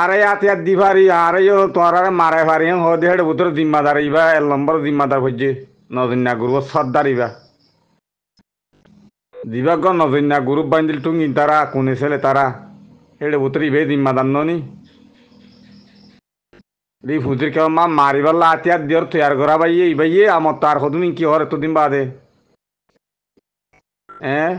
আরে আতিয়ার দি পারি আরে তোর আরে মারে পারি হদে হেড বুতর জিম্মাদার ইবা এল নম্বর জিম্মাদার হইছে নজন্যা গুরু সর্দার ইবা দিবাগ নজন্যা গুরু বাইন্দিল টুঙ্গি তারা কোনে ছেলে তারা হেড বুতর ইবে জিম্মাদার ননি দি ফুজির কেউ মা মারিবার আতিয়ার দিয়র তৈয়ার করা বাইয়ে ইবাইয়ে আমার তার হদুনি কি হর এতদিন বাদে হ্যাঁ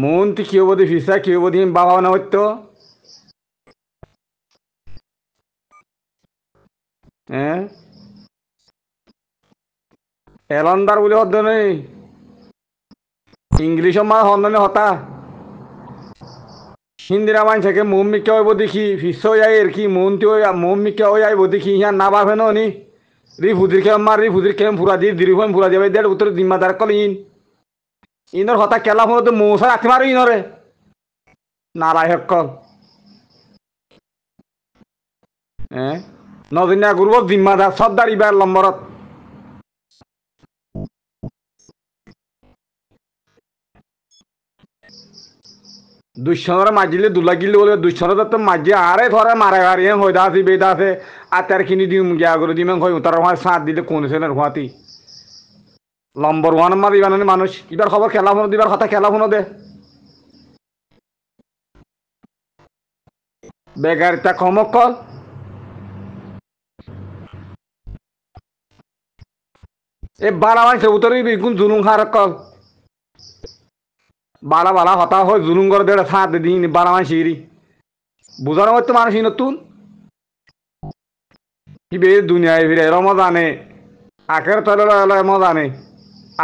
মন তি কেউ বোধি ফিসা কেউ বোধি বাবা না হইতো হ্যাঁ? এলন্দার বলে হদ্দ নেই ইংলিশ মানে হন্দানে হতা হিন্দিরা মান থেকে মোম মিকে হইব দেখি ফিস যাই এর কি তো মোম মিকে হয়ে যাইব দেখি ইয়া না বাফে নি রি ফুদির খেম মার রি ফুদির খেম ফুরা দিয়ে দিরি ফোন ফুরা দিয়ে দেড় উত্তর জিম্মাদার কল ইন ইনর হতা কেলা ফোন তো মৌসা রাখতে পারো ইনরে নারায় হক কল হ্যাঁ নদিনা গুরব জিম্মাদা সর্দার ইবার লম্বরত দুশ্চন্দ্র মাজিলে দুলা গিলে বলে দুশ্চন্দ্র তো মাজি আরে ধরে মারে গাড়ি হ্যাঁ হয়ে দাসি বেদ বে আর তার কিনি দিম গিয়া করে দিম হয়ে উতার হয় সাত দিলে কোন সেনের হুয়াতি লম্বর ওয়ান মার ইবান মানুষ এবার খবর খেলা ফোন দিবার কথা খেলা ফোন দে বেগারিতা কমক কল এ বারা মাইছে উতরি বিকুন জুলুম খার কল বালা হতা হয় জুলুম করে দেড় সাত দিন বারা মাইছে ইরি বুঝানো হচ্ছে মানুষ নতুন কি বে দুনিয়ায় ফিরে রমজানে আখের তলে রমজানে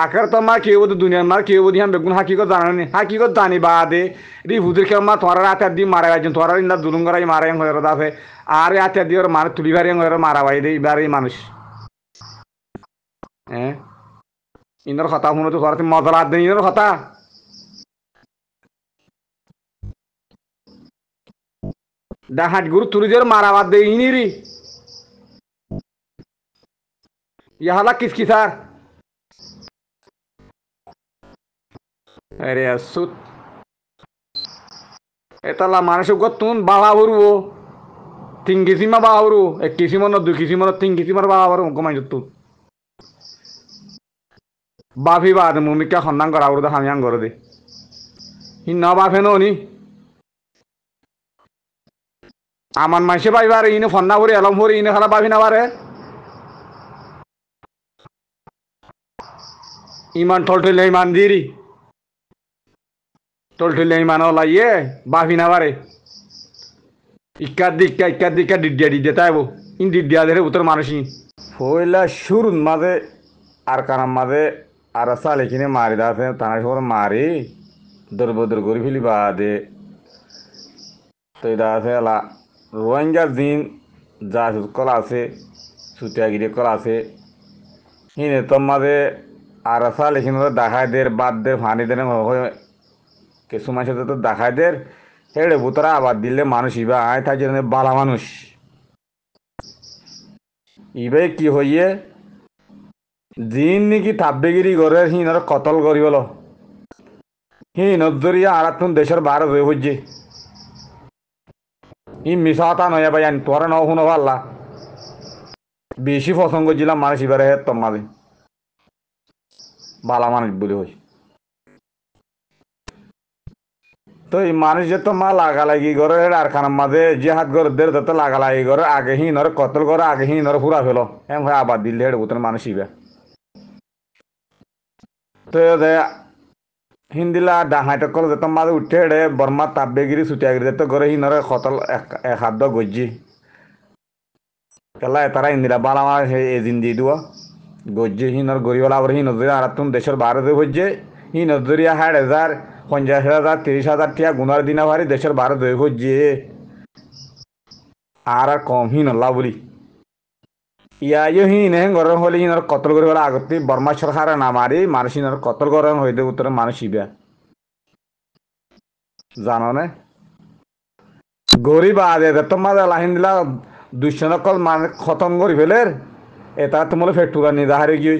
আখের তো মা কেউ বুধ দুনিয়ার মার কেউ বুধি আমি বেগুন হাকিগত জানানি হাকিগত জানি বা দে রি হুদির কেউ মা তোরা রাতে দিয়ে মারা গেছেন তোরা ইন্দা দুলুম করাই মারা হয়ে আছে আর রাতে দিয়ে ওর মারা তুলি ভারি হয়ে মারা বাই দে এবার এই মানুষ হ্যাঁ ইন্দর কথা শুনো তো ঘরে মজা রাত দিন ইন্দর কথা দা হাট গুরু তুরি জোর মারা বাদ দে ইনি রি ইহালা কিসকি সার আরে আসুত এতালা মানুষ গো তুন বাবা বরবো তিন কিসিমা বাবা বরু এক কিসিমন দুই কিসিমন তিন কিসিমার বাবা বরু গমাই যত বাফি বাদ মুমিকা সন্ধান করা উৰুদা সামিয়ান ঘৰ দে সি ন বাফে নি আমার মাইসে পাইবার ইনে ফন্না করে এলম করে ইনে খালা বাফি না পারে ইমান ঠলঠলে ইমান দিরি ঠলঠলে ইমান লাইয়ে বাফি না পারে ইক্কা দিক্কা ইক্কা ডিডিয়া ডিডিয়া তাইব ইন ডিডিয়া ধরে উত্তর মানুষ ফইলা শুরুন মাঝে আর কানাম মাঝে আর ಅರಸಾಲೆ ಕಿನೆ ಮಾರಿದಾಸ মারি ಮಾರಿ ದುರ್ಬದ್ರ ಗುರಿ ಫಿಲಿಬಾದೆ তৈদাসে এলা রোহিঙ্গা জিন যা কল আছে সুতিয়াগিরি কল আছে হিনে তো মাঝে আরাসা লেখিন দেখায় দের বাদ দের ফানি দেন কিছু মানুষের তো দেখায় দের হেড়ে বুতরা আবার দিলে মানুষ ইবা আয় থাকে বালা মানুষ ইবে কি হইয়ে যিন নেকি থাপ্বেগিরি করে সিনর কতল করিবল সি নজরিয়া আর তুন দেশের বার হয়ে হইছে ই মিশাতা নয়া ভাই আন তোরা ন শুনো পাল্লা বেশি পছন্দ করছিলাম মানুষ এবারে হে তোমাদের ভালা মানুষ বলে হই তো এই মানুষ যে তোমার লাগালাগি করে আর খানার মাঝে যে হাত করে দের লাগা লাগি করে আগে হিনরে কতল করে আগে হিনরে ফুরা ফেলো ভাই আবার দিল্লি হেড মানুষ ইবে ತೇದೆ ಹಿಂದಿಲ್ಲ ಡಾ ಹಾಯ್ಟಕ್ಕಲ್ ಜತ ಮಾದ ಉಟ್ಟೇಡೆ ಬರ್ಮಾ ತಾಬ್ಬೇಗಿರಿ ಸುಟಿಯಾಗಿರಿ ಜತ ಗೊರೆ ಹಿನರ ಖತಲ್ ಹಾದ್ದ ಗೊಜ್ಜಿ ಎಲ್ಲ ಎತ್ತರ ಹಿಂದಿಲ್ಲ ಬಾಲವ ಏಜಿಂದಿ ಇದುವ ಗೊಜ್ಜಿ ಹಿನರ್ ಗೊರಿವಲ ಅವ್ರ ಹಿನ ಅರತ್ತುನ್ ದೇಶರ್ ಬಾರದೆ ಹೊಜ್ಜೆ হি নজরিয়া হাট হাজার পঞ্চাশ হাজার তিরিশ হাজার টিয়া গুনার দিনা ভারি দেশের বারো দৈর্ঘ্য যে আর আর কম হি নল্লা বলি ইয়াইও হি ইনে গরম হলে ইনার কতল করে হলে আগতে বর্মা সরকার না মারি মানুষ ইনার কতল গরম হইতে উত্তরে মানুষ ইবে জানো না গরিব আদে তোমার লাহিন দিলা দুশ্চনকল মানে খতম করি ফেলের এটা তোমার ফেটুরা নিদাহারে গিয়ে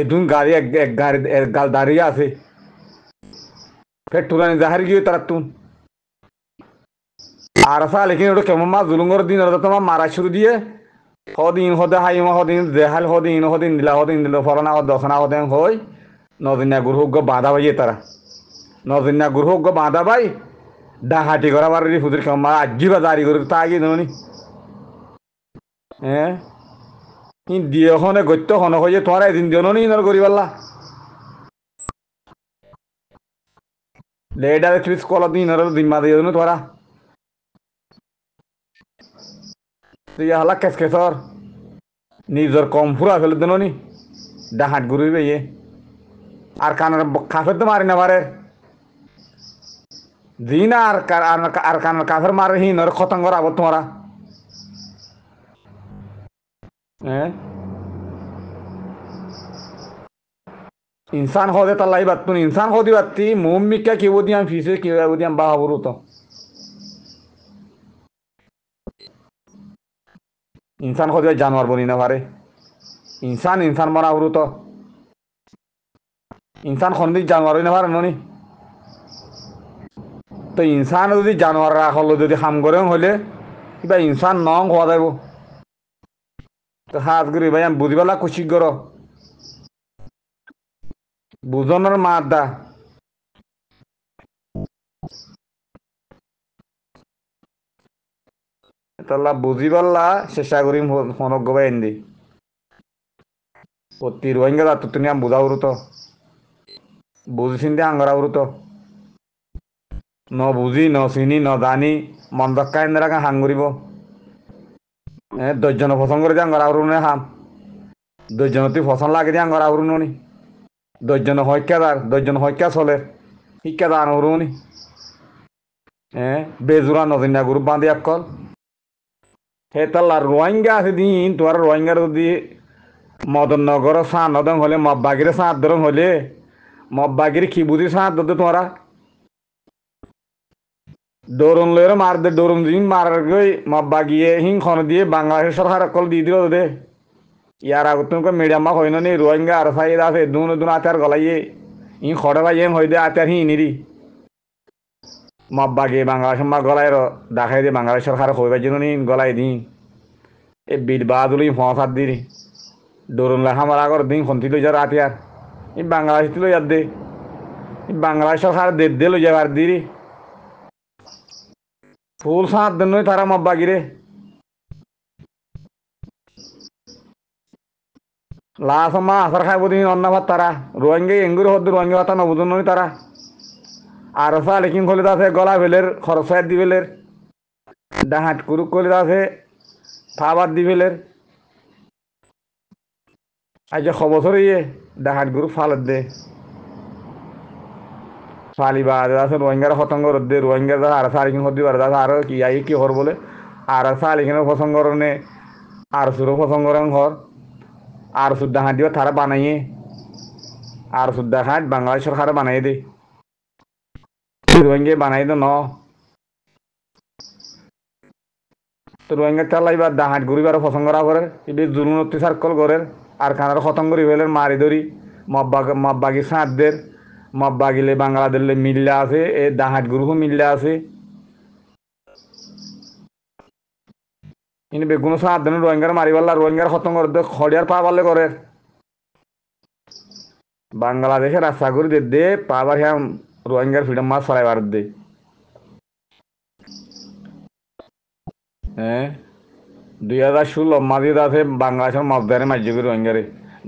এদুন গাড়ি এক গাড়ি গাল দাঁড়িয়ে আছে ফেটুরা নিদাহারে গিয়ে তারা তুমি আর আসা লেকিন ওটা কেমন মা জুলুঙ্গর দিন ওটা তোমার মারা শুরু দিয়ে হদিন হদে হাইমা হদিন দেহাল হদিন হদিন দিলা হদিন দিল ফরনা হদ দশনা হদেন হই নদিনা গুরুহজ্ঞ বাঁধা ভাইয়ে তারা নদিনা গুরুহজ্ঞ বাঁধা ভাই ডাহাটি করা বাড়ি হুজুর কেমন মা আজিবা জারি করে তা আগে নি হ্যাঁ দিয়ে হনে গত্য হন হয়ে তোমার এদিন দিও নি ইনার করিবাল্লা ലേഡാ ക്രിസ് കോളത്തിൽ നിന്ന് ദിമ്മാ ചെയ്തു തോരാ হলা কেস কেসর নিজর কম ফুরা ফেলে দেন নি ডাহাট ঘুরিবে ইয়ে আর কানের কাফের তো মারি না মারে দিন আর আর কানের কাফের মারে হি ওর খতম করা আবার তোমরা হ্যাঁ इंसान हो देता लाई बात तुम इंसान हो दी बात थी मोम में क्या की वो ইনচান সদায় জানোৱাৰ বনি নাপাৰে ইনচান ইনচান মৰা গুৰুত ইনচান সন্দিক জানোৱাৰ নাপাৰে ননি তো ইনচান যদি জানোৱাৰ ৰাস হ'লে যদি কাম কৰে হ'লে কিবা ইনচান নং হোৱা যাব তো সাজ কৰি ভাই আমি বুজিবলা কৌশিক কৰ বুজনৰ মাত দা তাল্লা বুঝি পারলা চেষ্টা করিম ফোনক গবাই এন্দি অতি রোহিঙ্গা দাঁত তুমি আমি বুঝা তো বুঝিছিন দিয়ে আঙ্গরা তো ন বুঝি ন চিনি ন জানি মন দক্কা এন্দারা হাং করিব দশজন ফসল করে দিয়ে আঙ্গরাবরু নে হাম দশজন তুই ফসল লাগে দিয়ে আঙ্গরা আঙ্গরাবরু নি দশজন দার দশজন হইকা চলে শিক্ষা দান করুনি হ্যাঁ বেজুরা নদিনা গ্রুপ বাঁধি আকল হে তাল্লা রোহিঙ্গা আছে দিন তোমার রোহিঙ্গার যদি মদননগর সাঁত নদং হলে মব্বাগির সাঁত ধরং হলে মব্বাগির খিবুদি সাঁত ধরতে তোমরা ডোরুন লয়ের মার দে ডোরুন দিন মারার গই মব্বাগিয়ে হিং খন দিয়ে বাংলাদেশ সরকার কল দিয়ে দিল দে ইয়ার আগত তোমাকে মিডিয়াম মা হইনি রোহিঙ্গা আর সাইড আছে দুন দুন আচার গলাইয়ে ইং খড়ে ভাই এম হই দে আচার হি নিরি মব্বাগে বাংলাদেশ মা গলায় দেখাই দিয়ে বাংলাদেশ সরকার কইবার জন্য নিন গলায় দিন এ বিট বাদুলি হাত দিন দরুন লেখা মারা আগর দিন খন্তি লই যা রাতে আর এই বাংলাদেশ লই আর দে বাংলাদেশ সরকার দেব দে লই যাবার দিরি ফুল সাঁত দেন তারা মব্বাগি রে লাসমা আসার খাইব দিন অন্না ভাত তারা রোহিঙ্গা এঙ্গুর হদ্দ রোহিঙ্গা ভাতা নই তারা আর সালিকিন কলিত আছে গলা ফেলের খরচায় দি ফেলের ডাহাট কুরুক কলিত আছে ফাবার দি ফেলের আজকে খবর ইয়ে ডাহাট গুরু ফালত দে ফালি বা আছে রোহিঙ্গারা খতম করে দে রোহিঙ্গা আর সালিকিন হতে পারে আর কি আই কি হর বলে আর সালিকিনের পছন্দ করনে আর সুরও পছন্দ করেন ঘর আর সুদ্দা হাঁটিও তারা বানাইয়ে আর সুদ্দা বাংলাদেশ সরকার বানাই দেয় রোহিঙ্গে বানাই দেন রোহিঙ্গা চালাইবার দাহাট ঘুরিবার পছন্দ করা করে এটি জুলুন অত্যাচার করে আর খানার খতম করি ফেলেন মারি ধরি মব্বাগি মব্বাগি সাঁতদের মব্বাগিলে বাংলাদেশে মিল্লা আছে এ দাহাট গ্রুপও মিল্লা আছে ইনি বেগুন সাত দিন রোহিঙ্গার মারি পারলা রোহিঙ্গার খতম করে খড়িয়ার পা পারলে করে বাংলাদেশে রাস্তা করে দে পাবার হ্যাঁ রোহিঙ্গার ফ্রিডম মাস ফলাই ভারত দে হ্যাঁ দুই হাজার ষোলো মাদি দাসে বাংলাদেশের মজদারে মাঝিবি রোহিঙ্গারে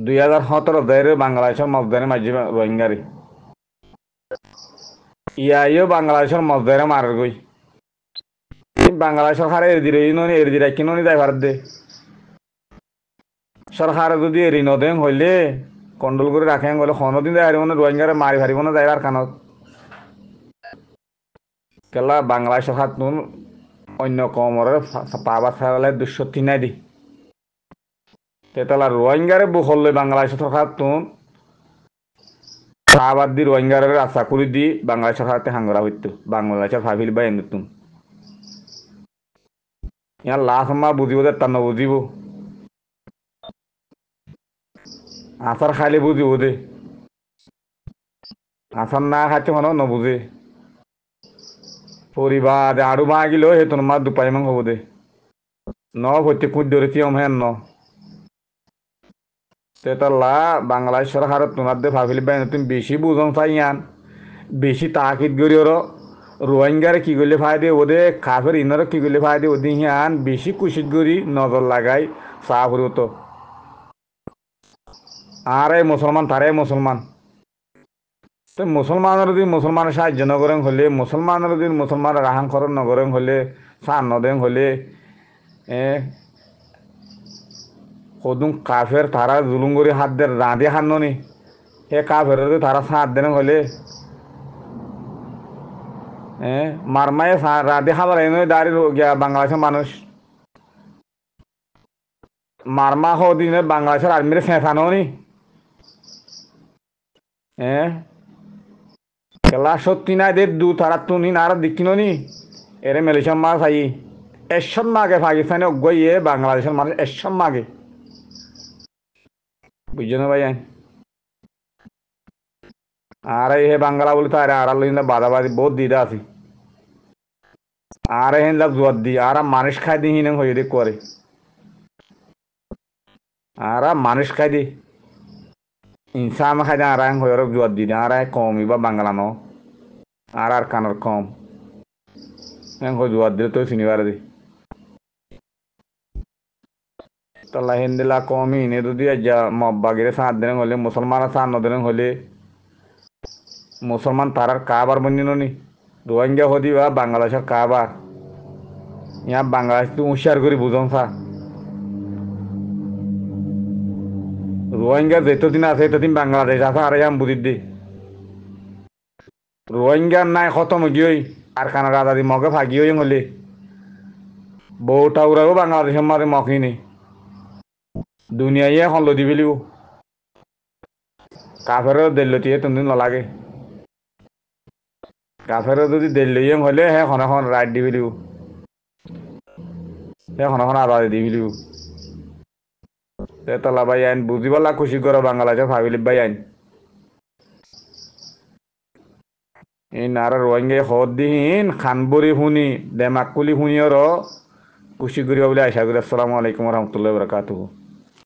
দুই হাজার সতেরো দেয় বাংলাদেশের মজদারে মাঝিবি রোহিঙ্গারে ইয়াইও বাংলাদেশের মজদারে মার গই বাংলাদেশ সরকার এরদি দিলে ননি এরদি রাখি কি ননি ভারত দে সরকার যদি এরি নদেন হইলে কন্ট্রোল করে রাখেন গেলে সনদিন যাই হারিব না রোহিঙ্গারে মারি হারিব না যাইবার কানত কেলা বাংলায় সখাত নুন অন্য কমরে পাবা ছাড়ালে দুশো তিনাই দি তেতলা রোহিঙ্গারে বুহল্লে বাংলায় সখাত নুন সাহাবাদ দি রোহিঙ্গারের আশা করি দি বাংলাদেশের হাতে হাঙ্গরা হইতো বাংলাদেশের ভাবিল বা এনুতুন ইয়ার লাশ মা বুঝিব যে তা বুঝিব আসার খাইলে বুঝিব দে আসার না খাইছে মানে নবুঝে পরিবার আরো বাগিল হে তোর মা দুপাই মাং হব দে ন ভর্তি কুট ধরে তিয়ম হেন ন তেতলা বাংলাদেশ সরকার তোমার দে ভাবিলি বাইন তুমি বেশি বুঝন আন বেশি তাকিদ করি ওর রোহিঙ্গারে কি করলে ফাই দে ওদে কাফের ইনারে কি করলে ফাই দে ওদি হিয়ান বেশি কুশিত করি নজর লাগাই সাহরিও তো আরে মুসলমান তারে মুসলমান তো মুসলমানের দিন মুসলমানের সাহায্য নগরেন হলে মুসলমানের দিন মুসলমানের রাহাংকরণ নগরেন হলে সার নদেন হলে সদুম কাফের তারা জুলুম করে হাত দে রাঁধে হাত নি সে কাফের তারা সাঁত দেন হলে মারমায় রাঁধে খাবার এনে দাঁড়িয়ে বাংলাদেশের মানুষ মারমা হদিনে বাংলাদেশের আর্মির ফেঁসানো নি হ্যাঁ কেলা সত্যি নাই দে দু তারা তুনি নারা দিকিননি এরে মেলেছেন মাছ আই এসন মাগে পাকিস্তানে গইয়ে বাংলাদেশের মানুষ এসন মাগে বুঝছো না ভাই আর হে বাংলা বলে তো আরে আর লিন্দা বাদাবাদি বহুত দিদা আছে আর হিন্দা জোয়ার দি আর মানুষ খাই দি হিনে হয়ে করে আর মানুষ খাই দি insama hada ara ho yorob juwa dida ara kom iba bangalano ara kanar kom en ho juwa dida to sinibar di talla hindila komi ne do dia ja mabba gire saat den hole musliman saat no den hole মুসলমান তারার কাবার বন্যনি রোহিঙ্গা হদি বা বাংলাদেশের কাবার ইয়া বাংলাদেশ তো হুঁশিয়ার করে বুঝন সা রোহিঙ্গা যেতদিন আছে এতদিন বাংলাদেশ আছে আর আম বুঝি দি রোহিঙ্গার নাই খতম গিয়ে আর কানাডা দাদি মগে ভাগি হয়ে হলে বউটা উড়াও বাংলাদেশের মারে মকিনি দুনিয়াই এখন লদি ফেলিও কাফেরও দেলতিয়ে তুমি নলাগে কাফেরও যদি দেল্লইয়ে হলে হে এখন এখন রাইট দি ফেলিও এখন এখন আদা দি ফেলিও তেতলা ভাই আইন বুঝিবলা খুশি করো বাংলাদেশে ফাবিলিপ ভাই আইন ইন আর রোহিঙ্গে হদ দিহীন খানবুরি শুনি দেমাকুলি শুনিও র খুশি করিব বলে আশা করি আসসালামু আলাইকুম রহমতুল্লাহ বরকাতুহ